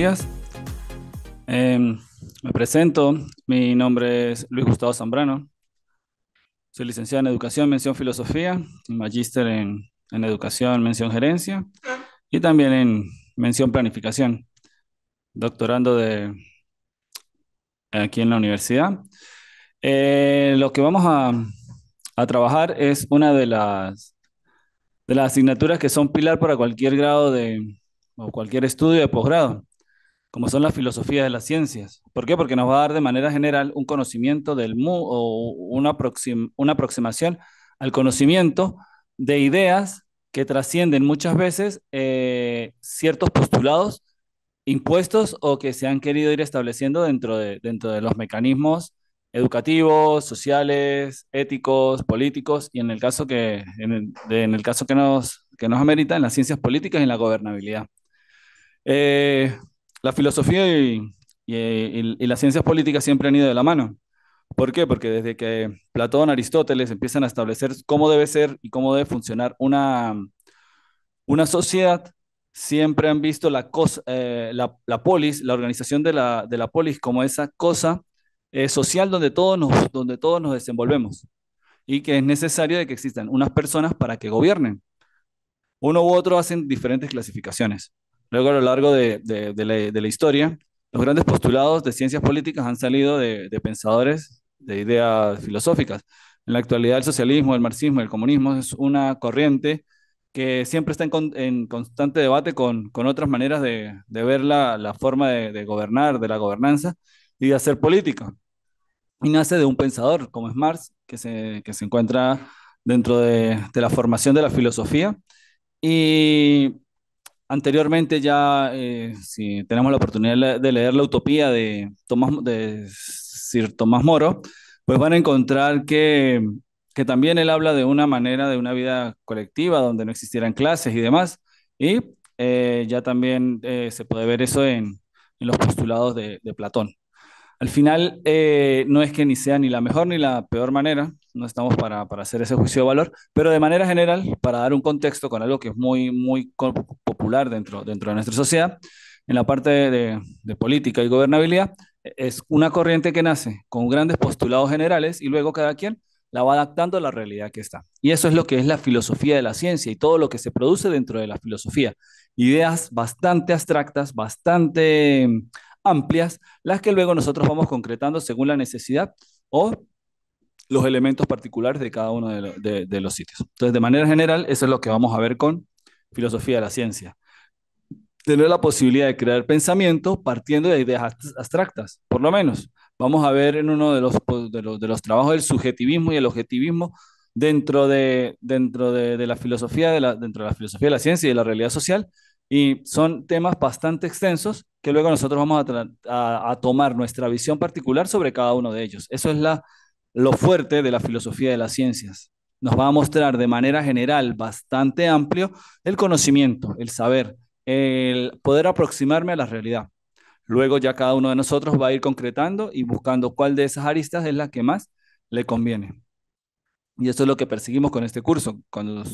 días. Em, me presento, mi nombre es Luis Gustavo Zambrano. Soy licenciado en Educación, mención Filosofía, magíster en, Educación, mención Gerencia y también en mención Planificación. Doctorando de aquí en la universidad. Eh, lo que vamos a, trabajar es una de las, de las asignaturas que son pilar para cualquier grado de, o cualquier estudio de posgrado como son las filosofías de las ciencias. ¿Por qué? Porque nos va a dar de manera general un conocimiento del mu o una, aproximación al conocimiento de ideas que trascienden muchas veces eh, ciertos postulados impuestos o que se han querido ir estableciendo dentro de, los mecanismos educativos, sociales, éticos, políticos y en el caso que, en caso que, nos, que nos amerita en las ciencias políticas y en la gobernabilidad. Eh, la filosofía y, las ciencias políticas siempre han ido de la mano. ¿Por qué? Porque desde que Platón, Aristóteles empiezan a establecer cómo debe ser y cómo debe funcionar una, sociedad, siempre han visto la, cosa, eh, la, polis, la organización de la, polis como esa cosa eh, social donde todos, nos, donde todos nos desenvolvemos y que es necesario de que existan unas personas para que gobiernen. Uno u otro hacen diferentes clasificaciones. Luego, a lo largo de, la, historia, los grandes postulados de ciencias políticas han salido de, pensadores de ideas filosóficas. En la actualidad, el socialismo, el marxismo, el comunismo es una corriente que siempre está en, constante debate con, otras maneras de, ver la, forma de, gobernar, de la gobernanza y de hacer política. Y nace de un pensador como es Marx, que se, que se encuentra dentro de la formación de la filosofía. Y Anteriormente ya, eh, si tenemos la oportunidad de leer La Utopía de, de Sir Tomás Moro, pues van a encontrar que, también él habla de una manera, de una vida colectiva donde no existieran clases y demás. Y eh, ya también eh, se puede ver eso en, los postulados de, Platón. Al final, no es que ni sea ni la mejor ni la peor manera, no estamos para, hacer ese juicio de valor, pero de manera general, para dar un contexto con algo que es muy, muy popular dentro, dentro de nuestra sociedad, en la parte de, de política y gobernabilidad, es una corriente que nace con grandes postulados generales y luego cada quien la va adaptando a la realidad que está. Y eso es lo que es la filosofía de la ciencia y todo lo que se produce dentro de la filosofía. Ideas bastante abstractas, bastante amplias, las que luego nosotros vamos concretando según la necesidad o los elementos particulares de cada uno de, los sitios. Entonces, de manera general, eso es lo que vamos a ver con filosofía de la ciencia. Tener la posibilidad de crear pensamiento partiendo de ideas abstractas, por lo menos. Vamos a ver en uno de los, de los, de los trabajos del subjetivismo y el objetivismo dentro de, dentro de, la filosofía de la, dentro de la filosofía de la ciencia y de la realidad social. Y son temas bastante extensos que luego nosotros vamos a, a tomar nuestra visión particular sobre cada uno de ellos. Eso es la lo fuerte de la filosofía de las ciencias. Nos va a mostrar de manera general, bastante amplio, el conocimiento, el saber, el poder aproximarme a la realidad. Luego ya cada uno de nosotros va a ir concretando y buscando cuál de esas aristas es la que más le conviene. Y eso es lo que perseguimos con este curso. Cuando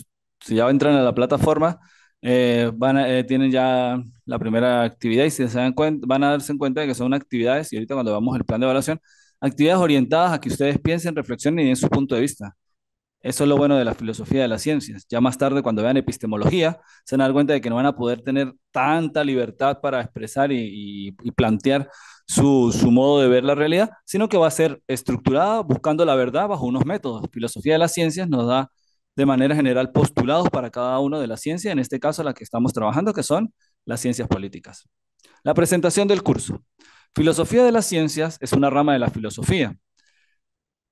si ya entran a la plataforma, eh, eh, tienen ya la primera actividad y se dan cuenta, van a darse cuenta de que son actividades y ahorita cuando vamos al plan de evaluación, Actividades orientadas a que ustedes piensen, reflexionen y den su punto de vista. Eso es lo bueno de la filosofía de las ciencias. Ya más tarde, cuando vean epistemología, se dan cuenta de que no van a poder tener tanta libertad para expresar y, plantear su, modo de ver la realidad, sino que va a ser estructurada buscando la verdad bajo unos métodos. La filosofía de las ciencias nos da de manera general postulados para cada una de las ciencias, en este caso la que estamos trabajando, que son las ciencias políticas. La presentación del curso. Filosofía de las ciencias es una rama de la filosofía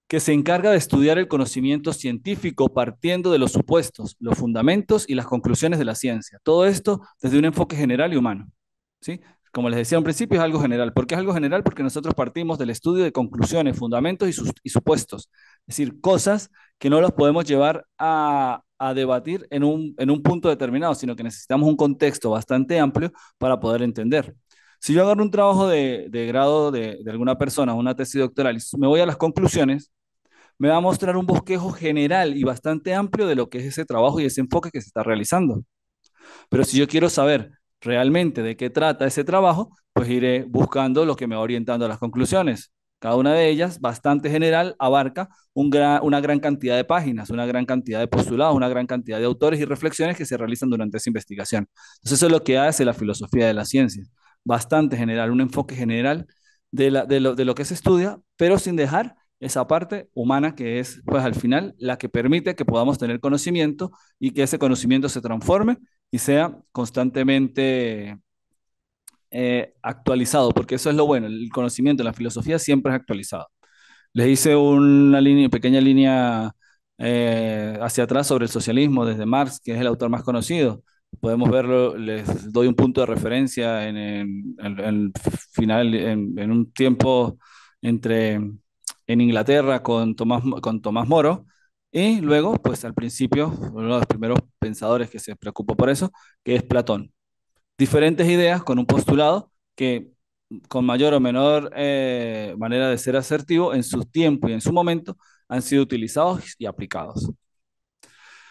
que se encarga de estudiar el conocimiento científico partiendo de los supuestos, los fundamentos y las conclusiones de la ciencia. Todo esto desde un enfoque general y humano. ¿sí? Como les decía al principio, es algo general. ¿Por qué es algo general? Porque nosotros partimos del estudio de conclusiones, fundamentos y, supuestos. Es decir, cosas que no las podemos llevar a, debatir en un, en un punto determinado, sino que necesitamos un contexto bastante amplio para poder entender. Si yo agarro un trabajo de, grado de, alguna persona, una tesis doctoral, y me voy a las conclusiones, me va a mostrar un bosquejo general y bastante amplio de lo que es ese trabajo y ese enfoque que se está realizando. Pero si yo quiero saber realmente de qué trata ese trabajo, pues iré buscando lo que me va orientando a las conclusiones. Cada una de ellas, bastante general, abarca una gran cantidad de páginas, una gran cantidad de postulados, una gran cantidad de autores y reflexiones que se realizan durante esa investigación. Entonces, eso es lo que hace la filosofía de la ciencia bastante general, un enfoque general de, lo, que se estudia, pero sin dejar esa parte humana que es, pues al final, la que permite que podamos tener conocimiento y que ese conocimiento se transforme y sea constantemente eh, actualizado, porque eso es lo bueno, el conocimiento, la filosofía siempre es actualizado. Les hice una línea, pequeña línea eh, hacia atrás sobre el socialismo desde Marx, que es el autor más conocido, podemos verlo, les doy un punto de referencia en el final, en, un tiempo entre en Inglaterra con Tomás, con Tomás Moro, y luego, pues al principio, uno de los primeros pensadores que se preocupó por eso, que es Platón. Diferentes ideas con un postulado que con mayor o menor eh, manera de ser asertivo en su tiempo y en su momento han sido utilizados y aplicados.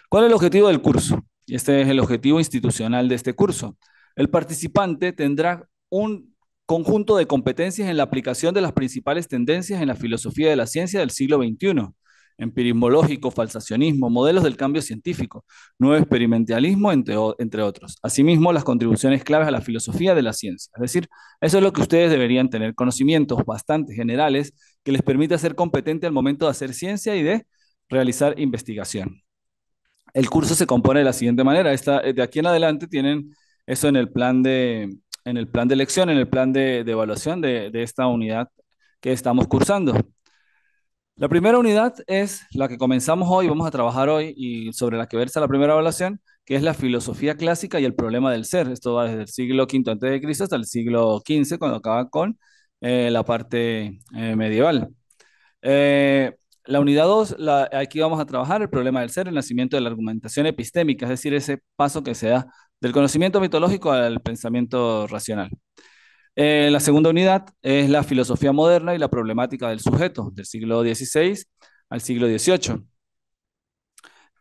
¿Cuál es el objetivo del curso? Este es el objetivo institucional de este curso. El participante tendrá un conjunto de competencias en la aplicación de las principales tendencias en la filosofía de la ciencia del siglo XXI, empirismológico, falsacionismo, modelos del cambio científico, nuevo experimentalismo, entre, otros. Asimismo, las contribuciones claves a la filosofía de la ciencia. Es decir, eso es lo que ustedes deberían tener, conocimientos bastante generales que les permita ser competente al momento de hacer ciencia y de realizar investigación. El curso se compone de la siguiente manera. Eh, de aquí en adelante tienen eso en el plan de, en el plan de lección, en el plan de, evaluación de, esta unidad que estamos cursando. La primera unidad es la que comenzamos hoy, vamos a trabajar hoy y sobre la que versa la primera evaluación, que es la filosofía clásica y el problema del ser. Esto va desde el siglo V Cristo hasta el siglo XV, cuando acaba con eh, la parte eh, medieval. Eh, la unidad 2, aquí vamos a trabajar el problema del ser, el nacimiento de la argumentación epistémica, es decir, ese paso que se da del conocimiento mitológico al pensamiento racional. Eh, la segunda unidad es la filosofía moderna y la problemática del sujeto, del siglo XVI al siglo XVIII.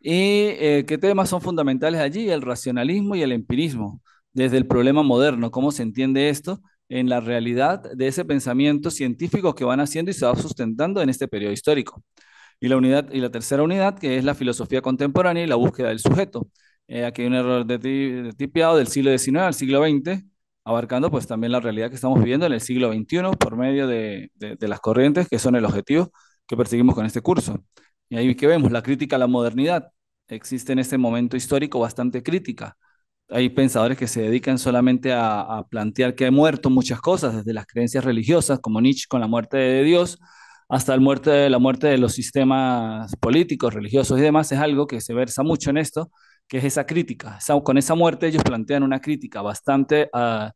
¿Y eh, qué temas son fundamentales allí? El racionalismo y el empirismo, desde el problema moderno, cómo se entiende esto en la realidad de ese pensamiento científico que van haciendo y se va sustentando en este periodo histórico. Y la, unidad, y la tercera unidad, que es la filosofía contemporánea y la búsqueda del sujeto. Eh, aquí hay un error de, tipiado del siglo XIX al siglo XX, abarcando pues también la realidad que estamos viviendo en el siglo XXI por medio de, de las corrientes que son el objetivo que perseguimos con este curso. Y ahí que vemos la crítica a la modernidad. Existe en este momento histórico bastante crítica hay pensadores que se dedican solamente a, plantear que ha muerto muchas cosas, desde las creencias religiosas, como Nietzsche con la muerte de Dios, hasta el muerte, la muerte de los sistemas políticos, religiosos y demás, es algo que se versa mucho en esto, que es esa crítica. con esa muerte ellos plantean una crítica bastante ah,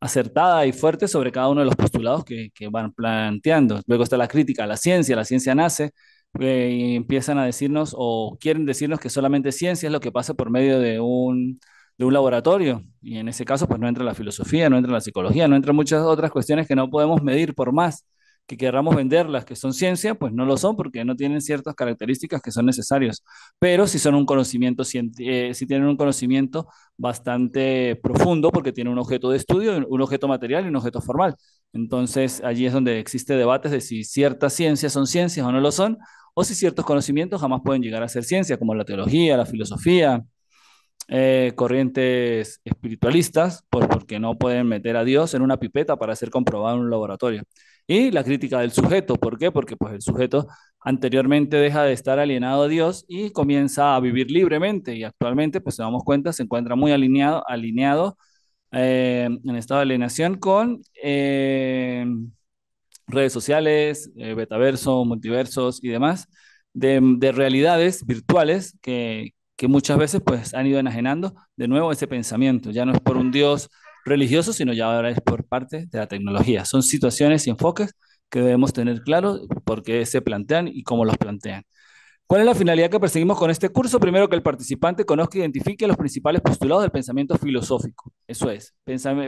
acertada y fuerte sobre cada uno de los postulados que, van planteando. Luego está la crítica a la ciencia, la ciencia nace. Eh, y empiezan a decirnos o quieren decirnos que solamente ciencia es lo que pasa por medio de un, de un laboratorio. Y en ese caso, pues no entra la filosofía, no entra la psicología, no entra muchas otras cuestiones que no podemos medir por más que querramos venderlas, que son ciencia, pues no lo son porque no tienen ciertas características que son necesarias. Pero si son un conocimiento, si eh, tienen un conocimiento bastante profundo porque tienen un objeto de estudio, un objeto material y un objeto formal. Entonces allí es donde existe debates de si ciertas ciencias son ciencias o no lo son, o si ciertos conocimientos jamás pueden llegar a ser ciencia, como la teología, la filosofía, eh, corrientes espiritualistas, pues porque no pueden meter a Dios en una pipeta para ser comprobado en un laboratorio. Y la crítica del sujeto, ¿por qué? Porque pues el sujeto anteriormente deja de estar alienado a Dios y comienza a vivir libremente y actualmente, pues se damos cuenta, se encuentra muy alineado, alineado eh, en estado de alienación con eh, redes sociales, betaverso, multiversos y demás. de realidades virtuales que, que muchas veces pues han ido enajenando de nuevo ese pensamiento. Ya no es por un Dios religioso, sino ya ahora es por parte de la tecnología. Son situaciones y enfoques que debemos tener claro por qué se plantean y cómo los plantean. ¿Cuál es la finalidad que perseguimos con este curso? Primero, que el participante conozca e identifique los principales postulados del pensamiento filosófico. Eso es,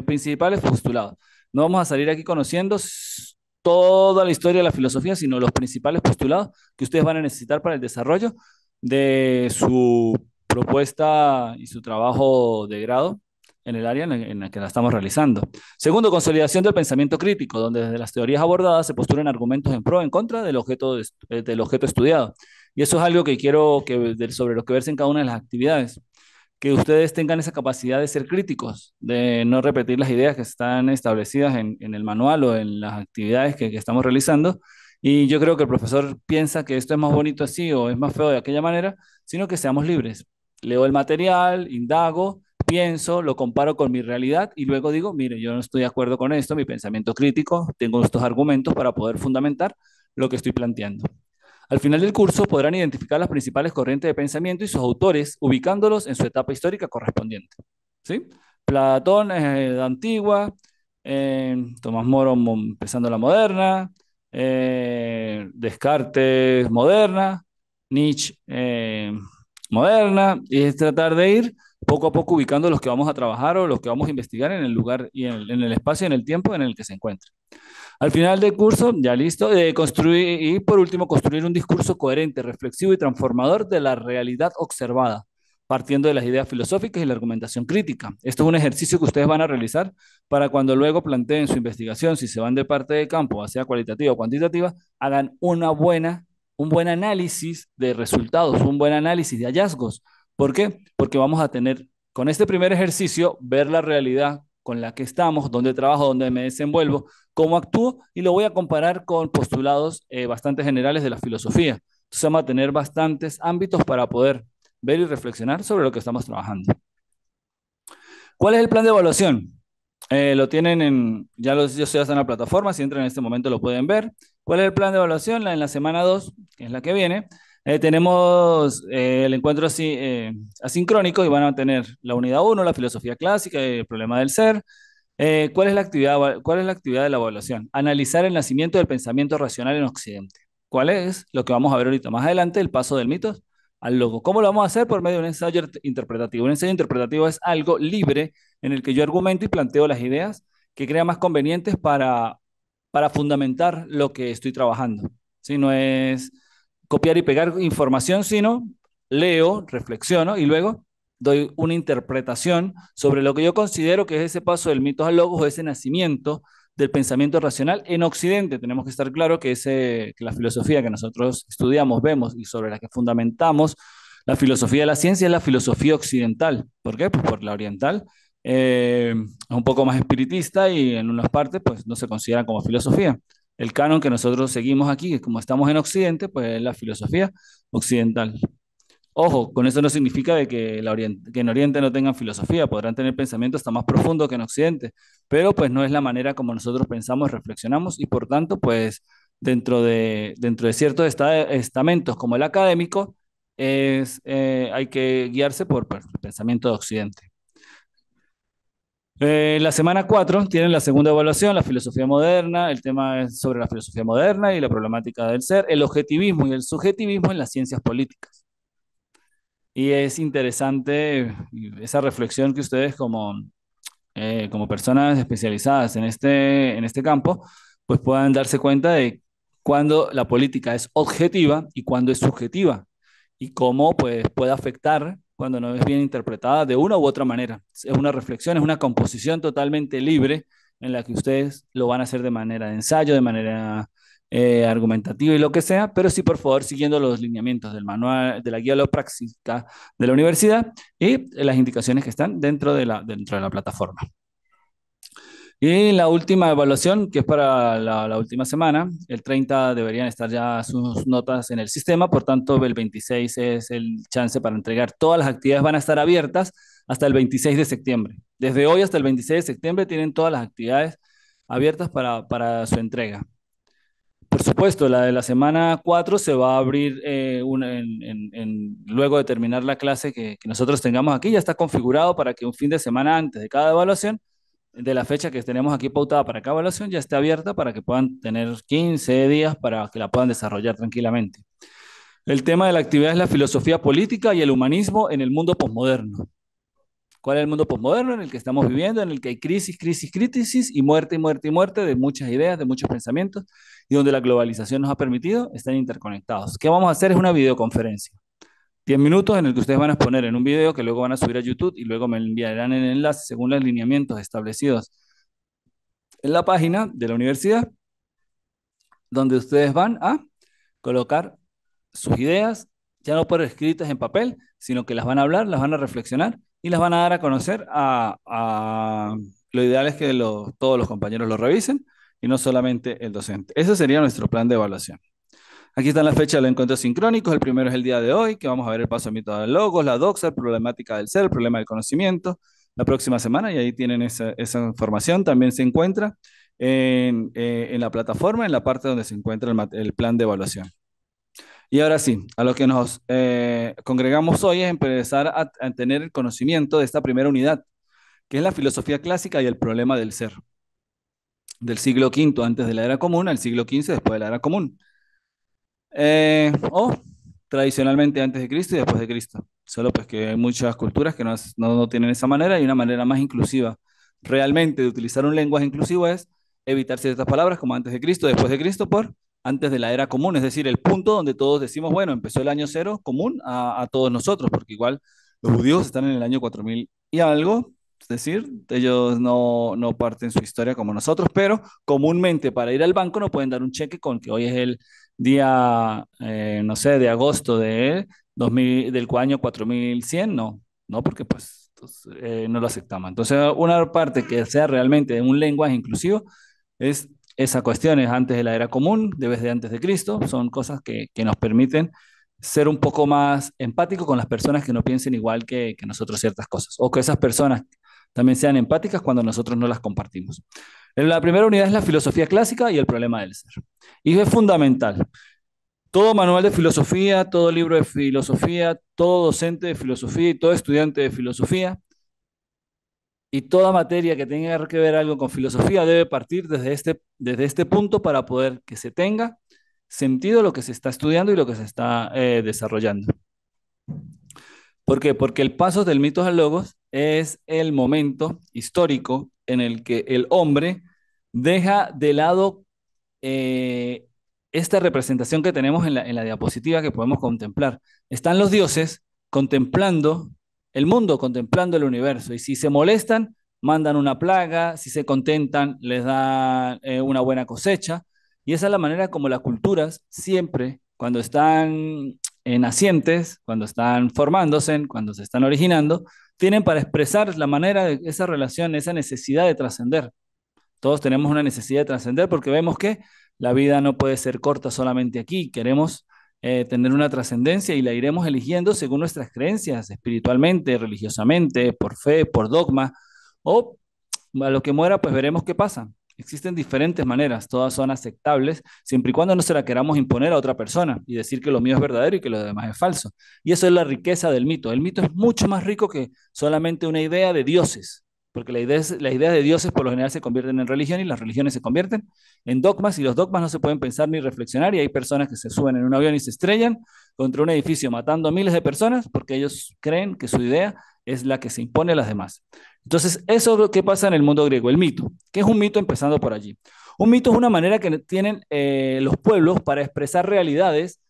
principales postulados. No vamos a salir aquí conociendo toda la historia de la filosofía, sino los principales postulados que ustedes van a necesitar para el desarrollo de su propuesta y su trabajo de grado en el área en la que la estamos realizando. Segundo, consolidación del pensamiento crítico, donde desde las teorías abordadas se postulan argumentos en pro o en contra del objeto, eh, del objeto estudiado. Y eso es algo que quiero que, sobre lo que verse en cada una de las actividades, que ustedes tengan esa capacidad de ser críticos, de no repetir las ideas que están establecidas en, el manual o en las actividades que estamos realizando, y yo creo que el profesor piensa que esto es más bonito así o es más feo de aquella manera, sino que seamos libres. Leo el material, indago, pienso, lo comparo con mi realidad y luego digo, mire, yo no estoy de acuerdo con esto, mi pensamiento crítico, tengo estos argumentos para poder fundamentar lo que estoy planteando. Al final del curso podrán identificar las principales corrientes de pensamiento y sus autores, ubicándolos en su etapa histórica correspondiente. ¿Sí? Platón es eh, la antigua, eh, Tomás Moro empezando la moderna, eh, Descartes moderna, Nietzsche eh, moderna, y es tratar de ir poco a poco ubicando los que vamos a trabajar o los que vamos a investigar en el lugar y en el, espacio y en el tiempo en el que se encuentra. Al final del curso, ya listo, de eh, construir, y por último, construir un discurso coherente, reflexivo y transformador de la realidad observada, partiendo de las ideas filosóficas y la argumentación crítica. Esto es un ejercicio que ustedes van a realizar para cuando luego planteen su investigación, si se van de parte de campo, sea cualitativa o cuantitativa, hagan una buena, un buen análisis de resultados, un buen análisis de hallazgos. ¿Por qué? Porque vamos a tener con este primer ejercicio ver la realidad con la que estamos, dónde trabajo, dónde me desenvuelvo, cómo actúo y lo voy a comparar con postulados eh, bastante generales de la filosofía. Entonces vamos a tener bastantes ámbitos para poder ver y reflexionar sobre lo que estamos trabajando. ¿Cuál es el plan de evaluación? Eh, lo tienen en, ya los ya están en la plataforma, si entran en este momento lo pueden ver. ¿Cuál es el plan de evaluación? La, en la semana 2, que es la que viene, eh, tenemos eh, el encuentro así, asincrónico y van a tener la unidad 1, la filosofía clásica, el problema del ser. ¿cuál, es la actividad, ¿Cuál es la actividad de la evaluación? Analizar el nacimiento del pensamiento racional en Occidente. ¿Cuál es lo que vamos a ver ahorita más adelante, el paso del mito al logo. ¿Cómo lo vamos a hacer? Por medio de un ensayo interpretativo. Un ensayo interpretativo es algo libre en el que yo argumento y planteo las ideas que crea más convenientes para, para fundamentar lo que estoy trabajando. si No es copiar y pegar información, sino leo, reflexiono y luego doy una interpretación sobre lo que yo considero que es ese paso del mito al logos o ese nacimiento del pensamiento racional en Occidente. Tenemos que estar claro que, la filosofía que nosotros estudiamos, vemos y sobre la que fundamentamos la filosofía de la ciencia es la filosofía occidental. ¿Por qué? Pues por la oriental eh, es un poco más espiritista y en unas partes pues no se considera como filosofía. El canon que nosotros seguimos aquí, como estamos en Occidente, pues es la filosofía occidental. Ojo, con eso no significa de que, en Oriente no tengan filosofía, podrán tener pensamientos hasta más profundo que en Occidente, pero pues no es la manera como nosotros pensamos, reflexionamos y por tanto pues dentro de, dentro de ciertos estamentos como el académico es, eh, hay que guiarse por, pues, el pensamiento de Occidente. Eh, la semana 4 tienen la segunda evaluación, la filosofía moderna, el tema es sobre la filosofía moderna y la problemática del ser, el objetivismo y el subjetivismo en las ciencias políticas. Y es interesante eh, esa reflexión que ustedes como, eh, como personas especializadas en este, en este campo, pues puedan darse cuenta de cuándo la política es objetiva y cuándo es subjetiva y cómo pues, puede afectar cuando no es bien interpretada de una u otra manera. Es una reflexión, es una composición totalmente libre en la que ustedes lo van a hacer de manera de ensayo, de manera eh, argumentativo y lo que sea, pero sí, por favor, siguiendo los lineamientos del manual, de la guía práctica de la universidad y las indicaciones que están dentro de la, dentro de la plataforma. Y la última evaluación, que es para la, última semana, el 30 deberían estar ya sus notas en el sistema, por tanto el 26 es el chance para entregar. Todas las actividades van a estar abiertas hasta el 26 de septiembre. Desde hoy hasta el 26 de septiembre tienen todas las actividades abiertas para, para su entrega. Por supuesto, la de la semana 4 se va a abrir eh, luego de terminar la clase que, que, nosotros tengamos aquí. Ya está configurado para que un fin de semana antes de cada evaluación, de la fecha que tenemos aquí pautada para cada evaluación, ya esté abierta para que puedan tener 15 días para que la puedan desarrollar tranquilamente. El tema de la actividad es la filosofía política y el humanismo en el mundo posmoderno. ¿Cuál es el mundo posmoderno en el que estamos viviendo, en el que hay crisis, crisis, crisis y muerte y muerte y muerte de muchas ideas, de muchos pensamientos y donde la globalización nos ha permitido estar interconectados? ¿Qué vamos a hacer? Es una videoconferencia. 10 minutos en el que ustedes van a exponer en un video que luego van a subir a YouTube y luego me enviarán el enlace según los lineamientos establecidos en la página de la universidad, donde ustedes van a colocar sus ideas, ya no por escritas en papel, sino que las van a hablar, las van a reflexionar y las van a dar a conocer a, lo ideal es que todos los compañeros lo revisen y no solamente el docente. Ese sería nuestro plan de evaluación. Aquí están las fechas de los encuentros sincrónicos. El primero es el día de hoy, que vamos a ver el paso mito de logos, la doxa, la problemática del ser, el problema del conocimiento, la próxima semana, y ahí tienen esa, información. También se encuentra eh, en, la plataforma, en la parte donde se encuentra el plan de evaluación. Y ahora sí, a lo que nos eh, congregamos hoy es empezar a, tener el conocimiento de esta primera unidad, que es la filosofía clásica y el problema del ser, del siglo V antes de la era común al siglo XV después de la era común, eh, o tradicionalmente antes de Cristo y después de Cristo. Solo pues que hay muchas culturas que no, no, no tienen esa manera y una manera más inclusiva realmente de utilizar un lenguaje inclusivo es evitar ciertas palabras como antes de Cristo, después de Cristo, por antes de la era común, es decir, el punto donde todos decimos, bueno, empezó el año cero común a, todos nosotros, porque igual los judíos están en el año 4000 y algo, es decir, ellos no, no, parten su historia como nosotros, pero comúnmente para ir al banco no pueden dar un cheque con que hoy es el día, eh, no sé, de agosto de 2000, del año 4100, no, no, porque pues, pues eh, no lo aceptamos. Entonces, una parte que sea realmente un lenguaje inclusivo es esa cuestión antes de la era común, de antes de Cristo, son cosas que, nos permiten ser un poco más empáticos con las personas que no piensen igual que, que, nosotros ciertas cosas, o que esas personas también sean empáticas cuando nosotros no las compartimos. La primera unidad es la filosofía clásica y el problema del ser. Y es fundamental. Todo manual de filosofía, todo libro de filosofía, todo docente de filosofía y todo estudiante de filosofía y toda materia que tenga que ver algo con filosofía debe partir desde este, desde este punto para poder que se tenga sentido lo que se está estudiando y lo que se está eh, desarrollando. ¿Por qué? Porque el paso del mito al logos es el momento histórico en el que el hombre deja de lado eh, esta representación que tenemos en la, en la diapositiva que podemos contemplar. Están los dioses contemplando el mundo contemplando el universo. Y si se molestan, mandan una plaga, si se contentan, les da eh, una buena cosecha. Y esa es la manera como las culturas siempre, cuando están en eh, nacientes, cuando están formándose, cuando se están originando, tienen para expresar la manera de esa relación, esa necesidad de trascender. Todos tenemos una necesidad de trascender porque vemos que la vida no puede ser corta solamente aquí, queremos eh, tener una trascendencia y la iremos eligiendo según nuestras creencias, espiritualmente, religiosamente, por fe, por dogma, o a lo que muera, pues veremos qué pasa. Existen diferentes maneras, todas son aceptables, siempre y cuando no se la queramos imponer a otra persona y decir que lo mío es verdadero y que lo demás es falso. Y eso es la riqueza del mito. El mito es mucho más rico que solamente una idea de dioses porque la idea es, de dioses por lo general se convierten en religión y las religiones se convierten en dogmas y los dogmas no se pueden pensar ni reflexionar y hay personas que se suben en un avión y se estrellan contra un edificio matando a miles de personas porque ellos creen que su idea es la que se impone a las demás. Entonces, eso es lo que pasa en el mundo griego, el mito. ¿Qué es un mito empezando por allí? Un mito es una manera que tienen eh, los pueblos para expresar realidades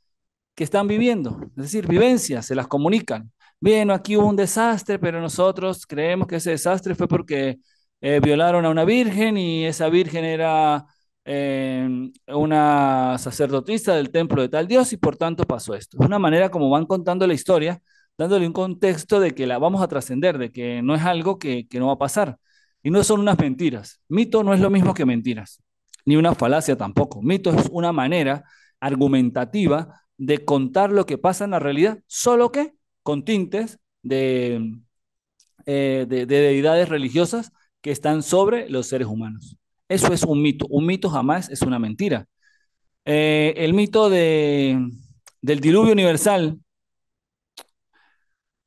que están viviendo, es decir, vivencias, se las comunican bueno, aquí hubo un desastre, pero nosotros creemos que ese desastre fue porque eh, violaron a una virgen y esa virgen era em, una sacerdotisa del templo de tal dios y por tanto pasó esto. Es una manera como van contando la historia, dándole un contexto de que la vamos a trascender, de que no es algo que, que no va a pasar. Y no son unas mentiras. Mito no es lo mismo que mentiras, ni una falacia tampoco. Mito es una manera argumentativa de contar lo que pasa en la realidad, solo que con tintes eh, de, de, deidades religiosas que están sobre los seres humanos. Eso es un mito. Un mito jamás es una mentira. Eh, el mito del diluvio universal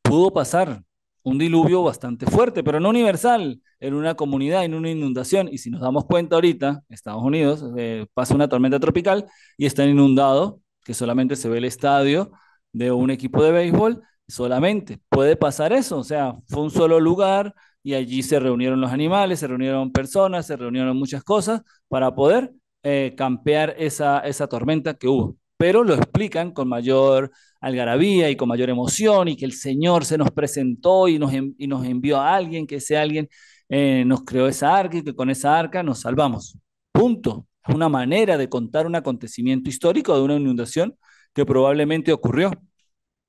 pudo pasar un diluvio bastante fuerte, pero no universal, en una comunidad, en una inundación. Y si nos damos cuenta ahorita, Estados Unidos eh, pasa una tormenta tropical y está inundado, que solamente se ve el estadio de un equipo de béisbol solamente. Puede pasar eso, o sea, fue un solo lugar y allí se reunieron los animales, se reunieron personas, se reunieron muchas cosas para poder eh, campear esa, esa tormenta que hubo. Pero lo explican con mayor algarabía y con mayor emoción y que el Señor se nos presentó y nos, nos envió a alguien, que ese alguien eh, nos creó esa arca y que con esa arca nos salvamos. Punto. Es una manera de contar un acontecimiento histórico de una inundación que probablemente ocurrió.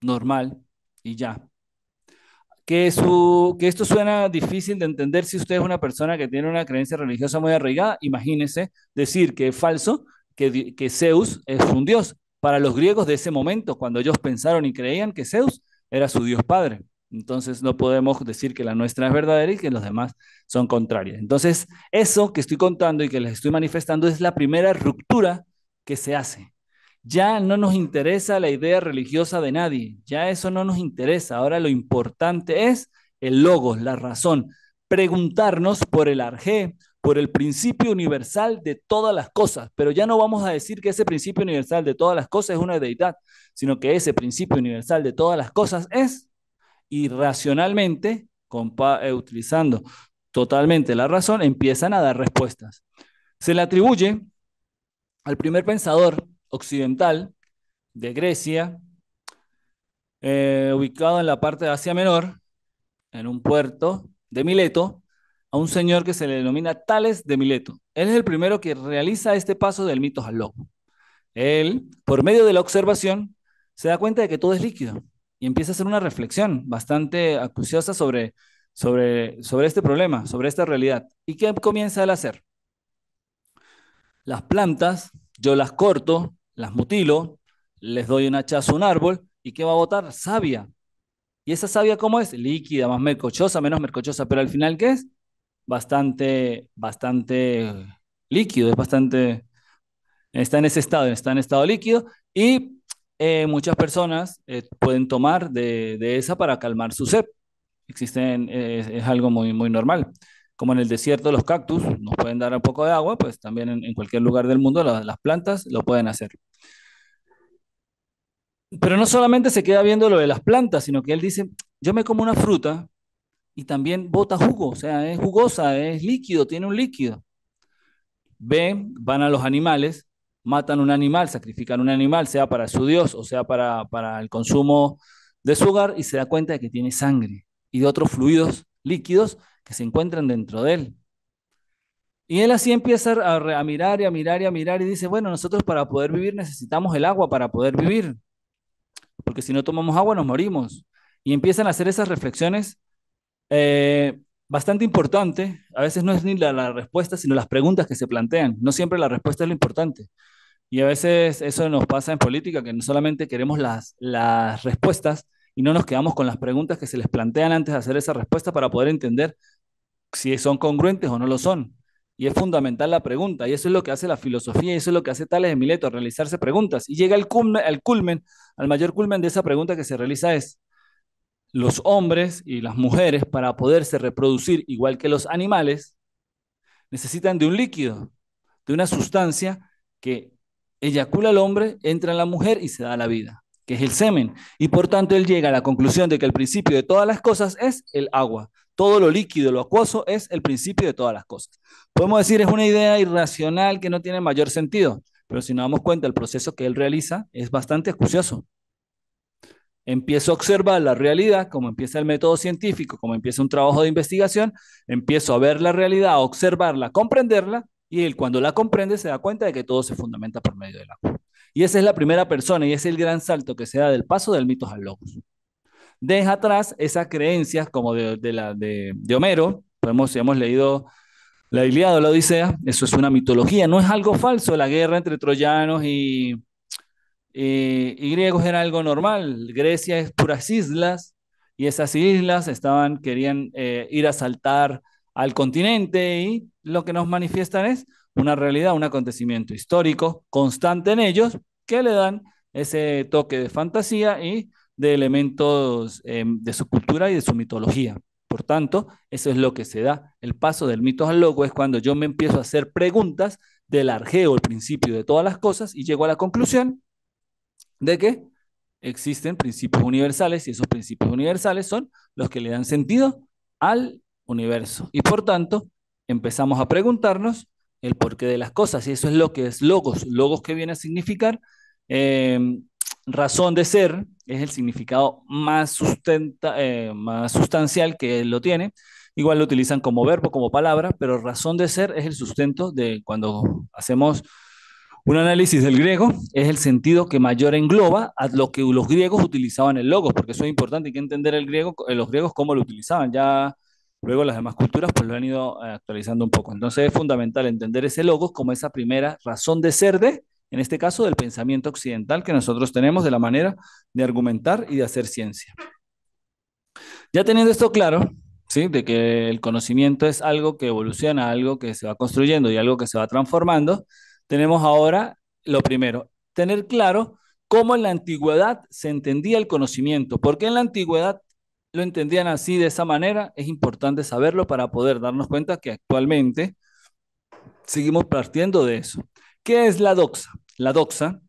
Normal, y ya. Que, esto suena difícil de entender si usted es una persona que tiene una creencia religiosa muy arraigada, imagínese decir que es falso, que, que Zeus es un dios. Para los griegos de ese momento, cuando ellos pensaron y creían que Zeus era su dios padre. Entonces no podemos decir que la nuestra es verdadera y que los demás son contrarios. Entonces, eso que estoy contando y que les estoy manifestando es la primera ruptura que se hace. Ya no nos interesa la idea religiosa de nadie, ya eso no nos interesa. Ahora lo importante es el logos, la razón. Preguntarnos por el arjé, por el principio universal de todas las cosas, pero ya no vamos a decir que ese principio universal de todas las cosas es una deidad, sino que ese principio universal de todas las cosas es irracionalmente, eh, utilizando totalmente la razón, empiezan a dar respuestas. Se le atribuye al primer pensador occidental de Grecia, eh, ubicado en la parte de Asia Menor, en un puerto de Mileto, a un señor que se le denomina Tales de Mileto. Él es el primero que realiza este paso del mito al lobo. Él, por medio de la observación, se da cuenta de que todo es líquido y empieza a hacer una reflexión bastante acuciosa sobre, sobre, sobre este problema, sobre esta realidad. ¿Y qué comienza él a hacer? Las plantas, yo las corto, las mutilo, les doy un hachazo a un árbol, ¿y qué va a botar? Savia. ¿Y esa savia cómo es? Líquida, más mercochosa, menos mercochosa, pero al final, ¿qué es? Bastante, bastante líquido, es bastante, está en ese estado, está en estado líquido, y eh, muchas personas eh, pueden tomar de, esa para calmar su sed. Existen, eh, es, es algo muy, muy normal como en el desierto los cactus nos pueden dar un poco de agua, pues también en, cualquier lugar del mundo las plantas lo pueden hacer. Pero no solamente se queda viendo lo de las plantas, sino que él dice, yo me como una fruta y también bota jugo, o sea, es jugosa, es líquido, tiene un líquido. Ve, van a los animales, matan un animal, sacrifican un animal, sea para su dios o sea para, para el consumo de su hogar, y se da cuenta de que tiene sangre y de otros fluidos líquidos que se encuentran dentro de él. Y él así empieza a, mirar y a mirar y a mirar y dice, bueno, nosotros para poder vivir necesitamos el agua para poder vivir, porque si no tomamos agua nos morimos. Y empiezan a hacer esas reflexiones eh, bastante importantes. A veces no es ni la, respuesta, sino las preguntas que se plantean. No siempre la respuesta es lo importante. Y a veces eso nos pasa en política, que no solamente queremos las, las respuestas y no nos quedamos con las preguntas que se les plantean antes de hacer esa respuesta para poder entender si son congruentes o no lo son. Y es fundamental la pregunta, y eso es lo que hace la filosofía, y eso es lo que hace Tales de Mileto, realizarse preguntas. Y llega al culmen, al mayor culmen de esa pregunta que se realiza es, los hombres y las mujeres, para poderse reproducir igual que los animales, necesitan de un líquido, de una sustancia que eyacula al hombre, entra en la mujer y se da la vida, que es el semen. Y por tanto él llega a la conclusión de que el principio de todas las cosas es el agua todo lo líquido, lo acuoso, es el principio de todas las cosas. Podemos decir es una idea irracional que no tiene mayor sentido, pero si nos damos cuenta, el proceso que él realiza es bastante acucioso. Empiezo a observar la realidad, como empieza el método científico, como empieza un trabajo de investigación, empiezo a ver la realidad, a observarla, a comprenderla, y él cuando la comprende se da cuenta de que todo se fundamenta por medio del agua. Y esa es la primera persona y es el gran salto que se da del paso del mito al logos deja atrás esas creencias como de, la, de, Homero, Si hemos leído la Ilíada o la Odisea, eso es una mitología, no es algo falso, la guerra entre troyanos y, griegos era algo normal, Grecia es puras islas y esas islas estaban, querían eh, ir a saltar al continente y lo que nos manifiestan es una realidad, un acontecimiento histórico constante en ellos que le dan ese toque de fantasía y de elementos em, de su cultura y de su mitología. Por tanto, eso es lo que se da. El paso del mito al logo es cuando yo me empiezo a hacer preguntas del arjeo, el principio de todas las cosas, y llego a la conclusión de que existen principios universales y esos principios universales son los que le dan sentido al universo. Y por tanto, empezamos a preguntarnos el porqué de las cosas. Y eso es lo que es logos. Logos que viene a significar em, razón de ser es el significado más, sustenta, eh, más sustancial que lo tiene. Igual lo utilizan como verbo, como palabra, pero razón de ser es el sustento de cuando hacemos un análisis del griego, es el sentido que mayor engloba a lo que los griegos utilizaban el logos, porque eso es importante, hay que entender el griego, eh, los griegos cómo lo utilizaban. Ya luego las demás culturas pues lo han ido eh, actualizando un poco. Entonces es fundamental entender ese logos como esa primera razón de ser de en este caso del pensamiento occidental que nosotros tenemos de la manera de argumentar y de hacer ciencia. Ya teniendo esto claro, ¿sí? de que el conocimiento es algo que evoluciona, algo que se va construyendo y algo que se va transformando, tenemos ahora lo primero, tener claro cómo en la antigüedad se entendía el conocimiento, porque en la antigüedad lo entendían así, de esa manera, es importante saberlo para poder darnos cuenta que actualmente seguimos partiendo de eso. ¿Qué es la doxa? La doxa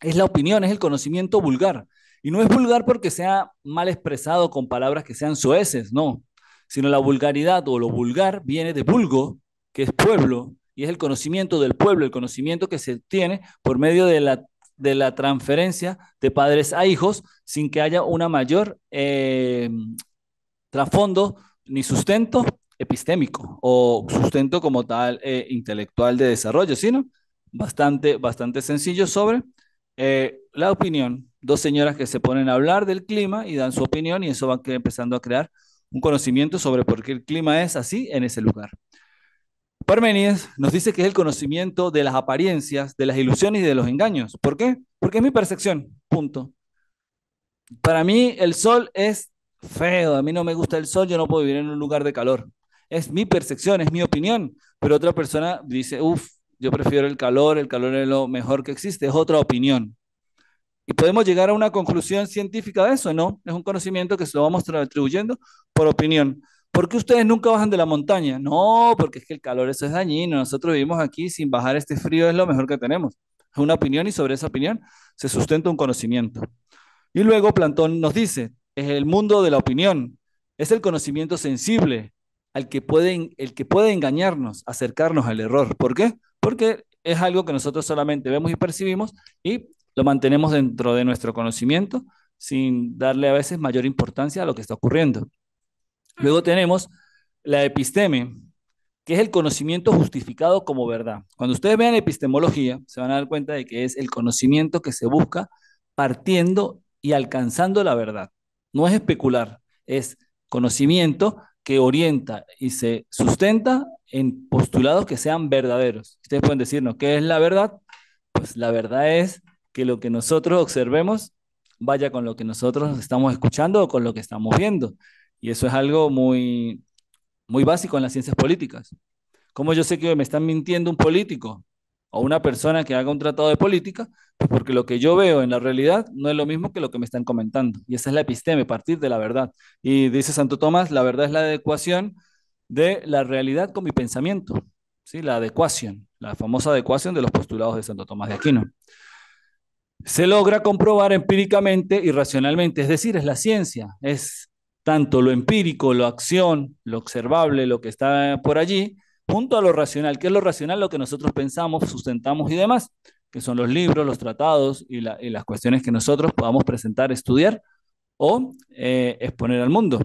es la opinión, es el conocimiento vulgar. Y no es vulgar porque sea mal expresado con palabras que sean soeces, no, sino la vulgaridad o lo vulgar viene de vulgo, que es pueblo, y es el conocimiento del pueblo, el conocimiento que se tiene por medio de la, de la transferencia de padres a hijos sin que haya una mayor eh, trasfondo ni sustento epistémico o sustento como tal eh, intelectual de desarrollo, sino bastante, bastante sencillo sobre eh, la opinión. Dos señoras que se ponen a hablar del clima y dan su opinión y eso va empezando a crear un conocimiento sobre por qué el clima es así en ese lugar. Parmenides nos dice que es el conocimiento de las apariencias, de las ilusiones y de los engaños. ¿Por qué? Porque es mi percepción, punto. Para mí el sol es feo, a mí no me gusta el sol, yo no puedo vivir en un lugar de calor. Es mi percepción, es mi opinión, pero otra persona dice, uff, yo prefiero el calor, el calor es lo mejor que existe, es otra opinión. Y podemos llegar a una conclusión científica de eso, ¿no? Es un conocimiento que se lo vamos atribuyendo por opinión. ¿Por qué ustedes nunca bajan de la montaña? No, porque es que el calor eso es dañino. Nosotros vivimos aquí sin bajar este frío es lo mejor que tenemos. Es una opinión y sobre esa opinión se sustenta un conocimiento. Y luego Plantón nos dice, es el mundo de la opinión, es el conocimiento sensible al que pueden, el que puede engañarnos, acercarnos al error. ¿Por qué? porque es algo que nosotros solamente vemos y percibimos y lo mantenemos dentro de nuestro conocimiento sin darle a veces mayor importancia a lo que está ocurriendo. Luego tenemos la episteme, que es el conocimiento justificado como verdad. Cuando ustedes vean epistemología, se van a dar cuenta de que es el conocimiento que se busca partiendo y alcanzando la verdad. No es especular, es conocimiento que orienta y se sustenta en postulados que sean verdaderos. Ustedes pueden decirnos, ¿qué es la verdad? Pues la verdad es que lo que nosotros observemos vaya con lo que nosotros estamos escuchando o con lo que estamos viendo. Y eso es algo muy, muy básico en las ciencias políticas. ¿Cómo yo sé que me están mintiendo un político? o una persona que haga un tratado de política, pues porque lo que yo veo en la realidad no es lo mismo que lo que me están comentando. Y esa es la episteme, partir de la verdad. Y dice Santo Tomás, la verdad es la adecuación de la realidad con mi pensamiento, ¿sí? la adecuación, la famosa adecuación de los postulados de Santo Tomás de Aquino. Se logra comprobar empíricamente y racionalmente, es decir, es la ciencia, es tanto lo empírico, lo acción, lo observable, lo que está por allí, junto a lo racional. ¿Qué es lo racional? Lo que nosotros pensamos, sustentamos y demás, que son los libros, los tratados y, las cuestiones que nosotros podamos presentar, estudiar o eh, exponer al mundo.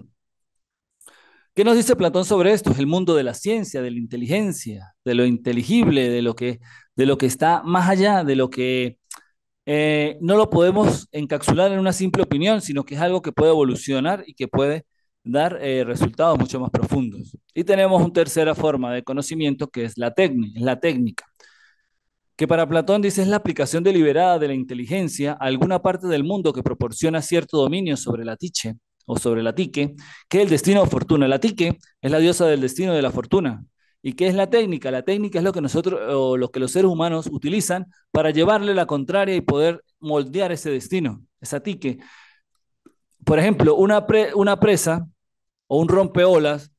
¿Qué nos dice Platón sobre esto? Es el mundo de la ciencia, de la inteligencia, de lo inteligible, de lo que, de lo que está más allá, de lo que eh, no lo podemos encapsular en una simple opinión, sino que es algo que puede evolucionar y que puede dar eh, resultados mucho más profundos. Y tenemos una tercera forma de conocimiento que es la, la técnica, que para Platón dice es la aplicación deliberada de la inteligencia a alguna parte del mundo que proporciona cierto dominio sobre la tiche o sobre la tique, que es el destino o fortuna. La tique es la diosa del destino de la fortuna. ¿Y qué es la técnica? La técnica es lo que nosotros o lo que los seres humanos utilizan para llevarle la contraria y poder moldear ese destino, esa tique por ejemplo, una, presa o un rompeolas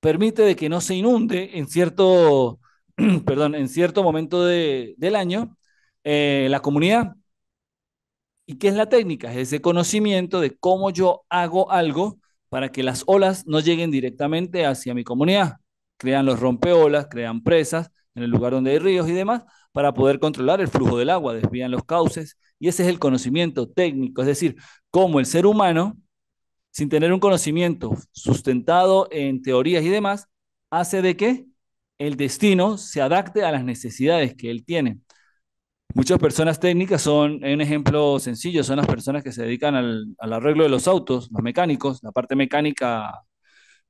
permite de que no se inunde en cierto, perdón, en cierto momento del año eh, la comunidad. ¿Y qué es la técnica? Es ese conocimiento de cómo yo hago algo para que las olas no lleguen directamente hacia mi comunidad. Crean los rompeolas, crean presas en el lugar donde hay ríos y demás para poder controlar el flujo del agua, desvían los cauces y ese es el conocimiento técnico, es decir, cómo el ser humano, sin tener un conocimiento sustentado en teorías y demás, hace de que el destino se adapte a las necesidades que él tiene. Muchas personas técnicas son, en un ejemplo sencillo, son las personas que se dedican al, arreglo de los autos, los mecánicos, la parte mecánica.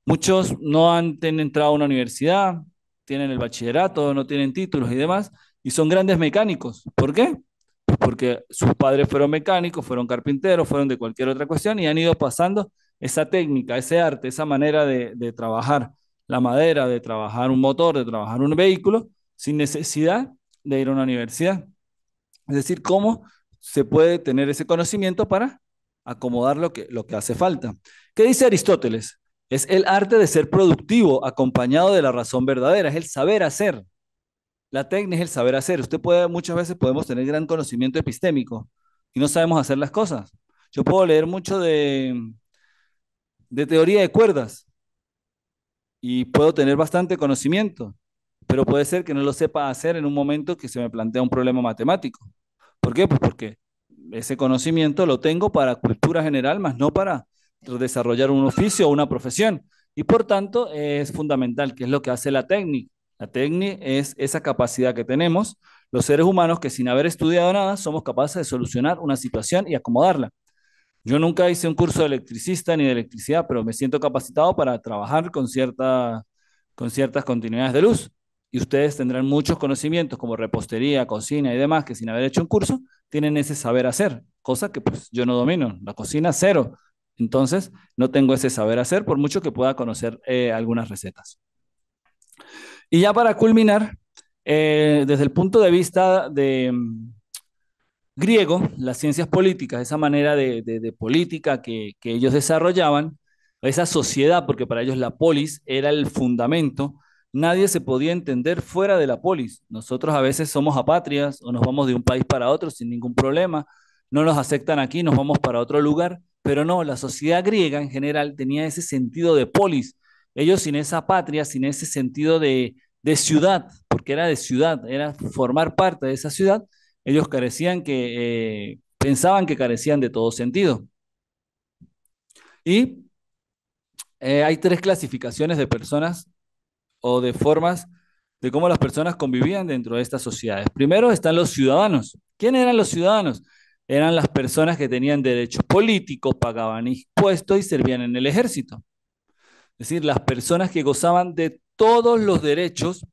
Muchos no han entrado a una universidad, tienen el bachillerato, no tienen títulos y demás, y son grandes mecánicos. ¿Por qué? porque sus padres fueron mecánicos, fueron carpinteros, fueron de cualquier otra cuestión y han ido pasando esa técnica, ese arte, esa manera de, trabajar la madera, de trabajar un motor, de trabajar un vehículo, sin necesidad de ir a una universidad. Es decir, cómo se puede tener ese conocimiento para acomodar lo que, lo que hace falta. ¿Qué dice Aristóteles? Es el arte de ser productivo acompañado de la razón verdadera, es el saber hacer. La técnica es el saber hacer. Usted puede, muchas veces podemos tener gran conocimiento epistémico y no sabemos hacer las cosas. Yo puedo leer mucho de, de teoría de cuerdas y puedo tener bastante conocimiento, pero puede ser que no lo sepa hacer en un momento que se me plantea un problema matemático. ¿Por qué? Pues porque ese conocimiento lo tengo para cultura general, más no para desarrollar un oficio o una profesión. Y por tanto es fundamental, que es lo que hace la técnica. La técnica es esa capacidad que tenemos los seres humanos que sin haber estudiado nada somos capaces de solucionar una situación y acomodarla. Yo nunca hice un curso de electricista ni de electricidad, pero me siento capacitado para trabajar con, cierta, con ciertas continuidades de luz. Y ustedes tendrán muchos conocimientos como repostería, cocina y demás, que sin haber hecho un curso, tienen ese saber hacer, cosa que pues yo no domino, la cocina cero. Entonces, no tengo ese saber hacer, por mucho que pueda conocer eh, algunas recetas. Y ya para culminar, eh, desde el punto de vista de mm, griego, las ciencias políticas, esa manera de, política que, ellos desarrollaban, esa sociedad, porque para ellos la polis era el fundamento, nadie se podía entender fuera de la polis. Nosotros a veces somos apátrias o nos vamos de un país para otro sin ningún problema, no nos aceptan aquí, nos vamos para otro lugar, pero no, la sociedad griega en general tenía ese sentido de polis, ellos sin esa patria, sin ese sentido de, ciudad, porque era de ciudad, era formar parte de esa ciudad, ellos carecían que, eh, pensaban que carecían de todo sentido. Y eh, hay tres clasificaciones de personas o de formas de cómo las personas convivían dentro de estas sociedades. Primero están los ciudadanos. ¿Quiénes eran los ciudadanos? Eran las personas que tenían derechos políticos, pagaban impuestos y servían en el ejército. Es decir, las personas que gozaban de todos los derechos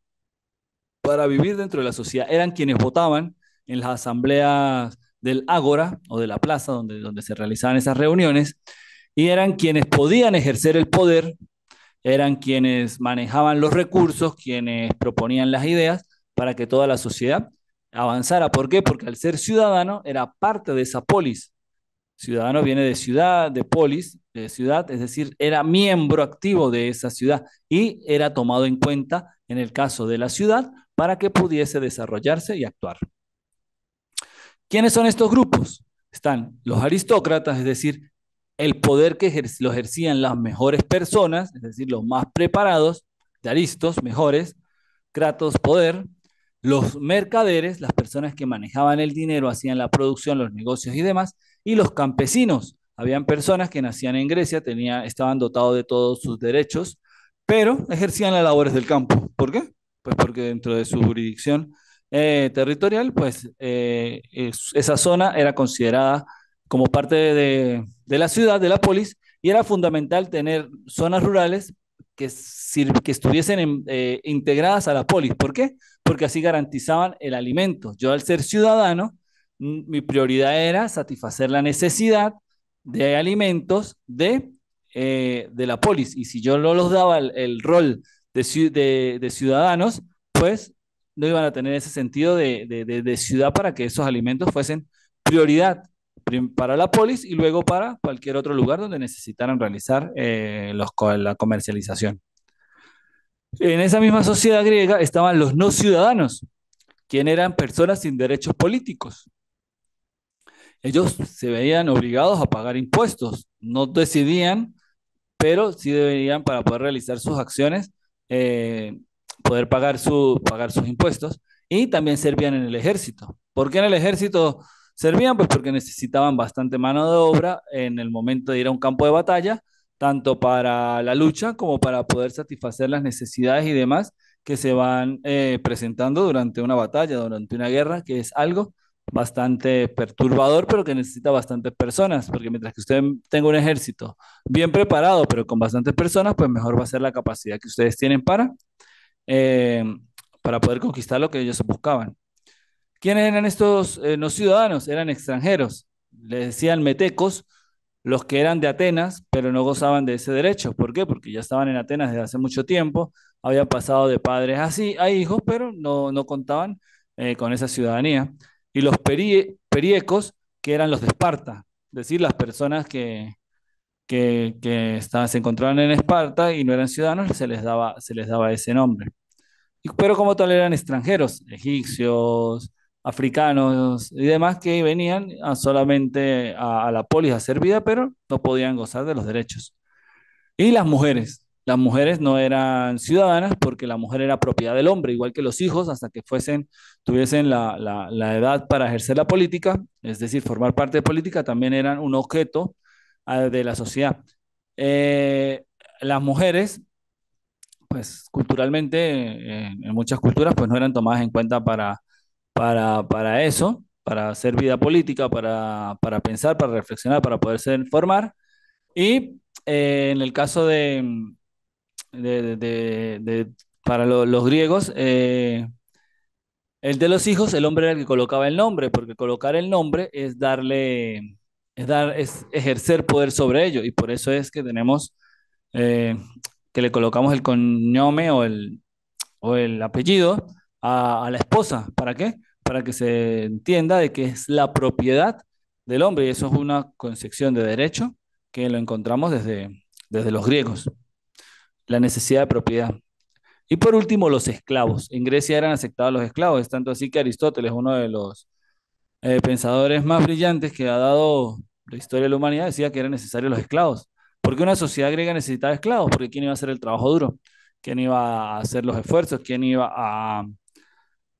para vivir dentro de la sociedad eran quienes votaban en las asambleas del Ágora o de la plaza donde, donde se realizaban esas reuniones y eran quienes podían ejercer el poder, eran quienes manejaban los recursos, quienes proponían las ideas para que toda la sociedad avanzara. ¿Por qué? Porque al ser ciudadano era parte de esa polis, Ciudadano viene de ciudad, de polis, de ciudad, es decir, era miembro activo de esa ciudad y era tomado en cuenta en el caso de la ciudad para que pudiese desarrollarse y actuar. ¿Quiénes son estos grupos? Están los aristócratas, es decir, el poder que lo ejercían las mejores personas, es decir, los más preparados, de aristos, mejores, Kratos, poder, los mercaderes, las personas que manejaban el dinero, hacían la producción, los negocios y demás, y los campesinos. Habían personas que nacían en Grecia, estaban dotados de todos sus derechos, pero ejercían las labores del campo. ¿Por qué? Pues porque dentro de su jurisdicción eh, territorial, pues eh, esa zona era considerada como parte de, de, la ciudad, de la polis, y era fundamental tener zonas rurales que, estuviesen eh, integradas a la polis. ¿Por qué? Porque así garantizaban el alimento. Yo al ser ciudadano, mi prioridad era satisfacer la necesidad de alimentos de, eh, de la polis. Y si yo no los daba el, rol de, ciudadanos, pues no iban a tener ese sentido de, de ciudad para que esos alimentos fuesen prioridad para la polis y luego para cualquier otro lugar donde necesitaran realizar eh, los, la comercialización. En esa misma sociedad griega estaban los no ciudadanos, quienes eran personas sin derechos políticos. Ellos se veían obligados a pagar impuestos, no decidían, pero sí deberían para poder realizar sus acciones, eh, poder pagar, su, pagar sus impuestos y también servían en el ejército. ¿Por qué en el ejército Servían pues porque necesitaban bastante mano de obra en el momento de ir a un campo de batalla, tanto para la lucha como para poder satisfacer las necesidades y demás que se van eh, presentando durante una batalla, durante una guerra, que es algo bastante perturbador, pero que necesita bastantes personas, porque mientras que usted tenga un ejército bien preparado, pero con bastantes personas, pues mejor va a ser la capacidad que ustedes tienen para, eh, para poder conquistar lo que ellos buscaban. ¿Quiénes eran estos no eh, ciudadanos? Eran extranjeros. Les decían metecos, los que eran de Atenas, pero no gozaban de ese derecho. ¿Por qué? Porque ya estaban en Atenas desde hace mucho tiempo, habían pasado de padres así a hijos, pero no, no contaban eh, con esa ciudadanía. Y los periecos, que eran los de Esparta, es decir, las personas que, que, estaban, se encontraban en Esparta y no eran ciudadanos, se les daba, se les daba ese nombre. pero como tal eran extranjeros, egipcios, africanos y demás que venían solamente a, la polis a hacer vida, pero no podían gozar de los derechos. Y las mujeres. Las mujeres no eran ciudadanas porque la mujer era propiedad del hombre, igual que los hijos, hasta que fuesen, tuviesen la, edad para ejercer la política, es decir, formar parte de política, también eran un objeto ah, de la sociedad. Eh, las mujeres pues culturalmente en muchas culturas pues no eran tomadas en cuenta para para, eso, para hacer vida política, para, pensar, para reflexionar, para poderse informar. Y eh, en el caso de, para los griegos, eh, el de los hijos, el hombre era el que colocaba el nombre, porque colocar el nombre es darle, es, dar, es ejercer poder sobre ello, y por eso es que tenemos, eh, que le colocamos el cognome o o el apellido a, la esposa. ¿Para qué? Para que se entienda de que es la propiedad del hombre y eso es una concepción de derecho que lo encontramos desde, desde los griegos. La necesidad de propiedad. Y por último, los esclavos. En Grecia eran aceptados los esclavos, tanto así que Aristóteles, uno de los eh, pensadores más brillantes que ha dado la historia de la humanidad, decía que eran necesarios los esclavos. Porque una sociedad griega necesitaba esclavos, porque ¿quién iba a hacer el trabajo duro? ¿Quién iba a hacer los esfuerzos? ¿Quién iba a,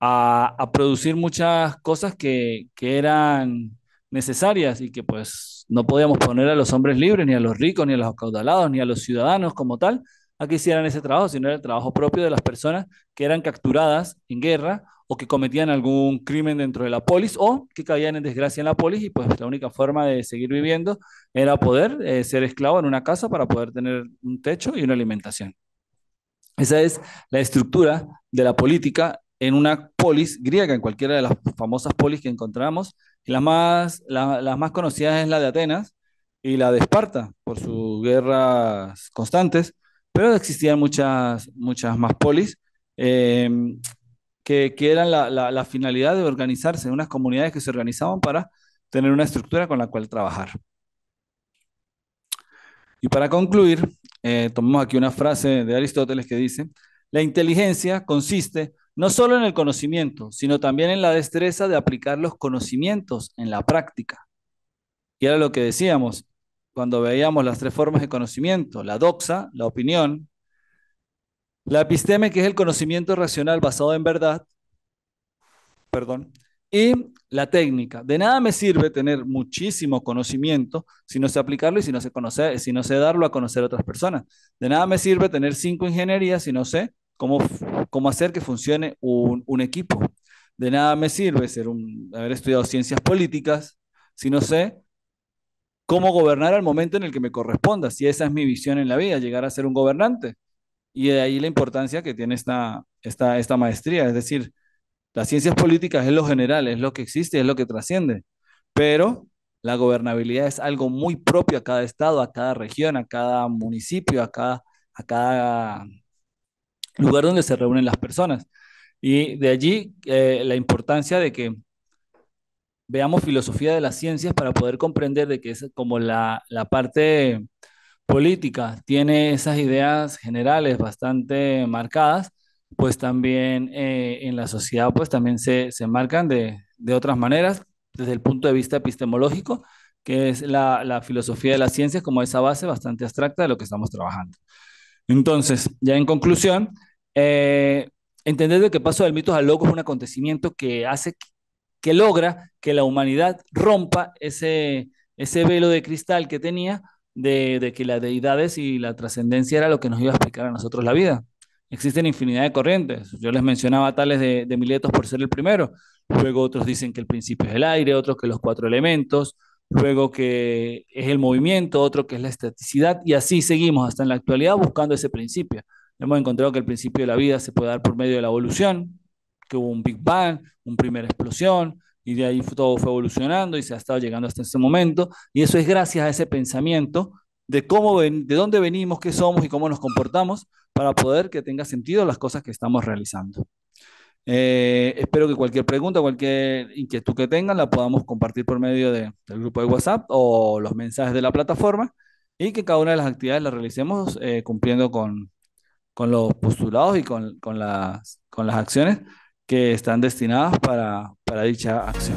a, producir muchas cosas que, eran necesarias y que pues no podíamos poner a los hombres libres, ni a los ricos, ni a los acaudalados, ni a los ciudadanos como tal, a que hicieran ese trabajo, sino era el trabajo propio de las personas que eran capturadas en guerra o que cometían algún crimen dentro de la polis o que caían en desgracia en la polis y pues la única forma de seguir viviendo era poder eh, ser esclavo en una casa para poder tener un techo y una alimentación. Esa es la estructura de la política en una polis griega, en cualquiera de las famosas polis que encontramos. las más, las más conocidas es la de Atenas y la de Esparta, por sus guerras constantes, pero existían muchas, muchas más polis. Em, que, eran la, finalidad de organizarse, en unas comunidades que se organizaban para tener una estructura con la cual trabajar. Y para concluir, eh, tomamos aquí una frase de Aristóteles que dice, la inteligencia consiste no solo en el conocimiento, sino también en la destreza de aplicar los conocimientos en la práctica. Y era lo que decíamos cuando veíamos las tres formas de conocimiento, la doxa, la opinión, la episteme, que es el conocimiento racional basado en verdad, perdón, y la técnica. De nada me sirve tener muchísimo conocimiento si no sé aplicarlo y si no sé, conocer, si no sé darlo a conocer a otras personas. De nada me sirve tener cinco ingenierías si no sé cómo, hacer que funcione un, equipo. De nada me sirve ser un, haber estudiado ciencias políticas si no sé cómo gobernar al momento en el que me corresponda, si esa es mi visión en la vida, llegar a ser un gobernante. Y de ahí la importancia que tiene esta, esta, esta maestría, es decir, las ciencias políticas es lo general, es lo que existe, es lo que trasciende, pero la gobernabilidad es algo muy propio a cada estado, a cada región, a cada municipio, a cada, a cada lugar donde se reúnen las personas. Y de allí eh, la importancia de que veamos filosofía de las ciencias para poder comprender de que es como la, la parte política tiene esas ideas generales bastante marcadas, pues también eh, en la sociedad pues también se, se marcan de, de, otras maneras desde el punto de vista epistemológico, que es la, la filosofía de las ciencias como esa base bastante abstracta de lo que estamos trabajando. Entonces, ya en conclusión, eh, entender de que paso del mito al loco es un acontecimiento que hace, que logra que la humanidad rompa ese, velo de cristal que tenía de, que las deidades y la trascendencia era lo que nos iba a explicar a nosotros la vida. Existen infinidad de corrientes. Yo les mencionaba tales de, de Miletos por ser el primero. Luego otros dicen que el principio es el aire, otros que los cuatro elementos, luego que es el movimiento, otro que es la estaticidad, y así seguimos hasta en la actualidad buscando ese principio. Hemos encontrado que el principio de la vida se puede dar por medio de la evolución, que hubo un Big Bang, una primera explosión, y de ahí todo fue evolucionando y se ha estado llegando hasta ese momento, y eso es gracias a ese pensamiento de cómo de dónde venimos, qué somos y cómo nos comportamos para poder que tenga sentido las cosas que estamos realizando. Eh, espero que cualquier pregunta, cualquier inquietud que tengan, la podamos compartir por medio del grupo de WhatsApp o los mensajes de la plataforma y que cada una de las actividades las realicemos eh, cumpliendo con, con, los postulados y con, con, las, con las acciones que están destinadas para, para dicha acción.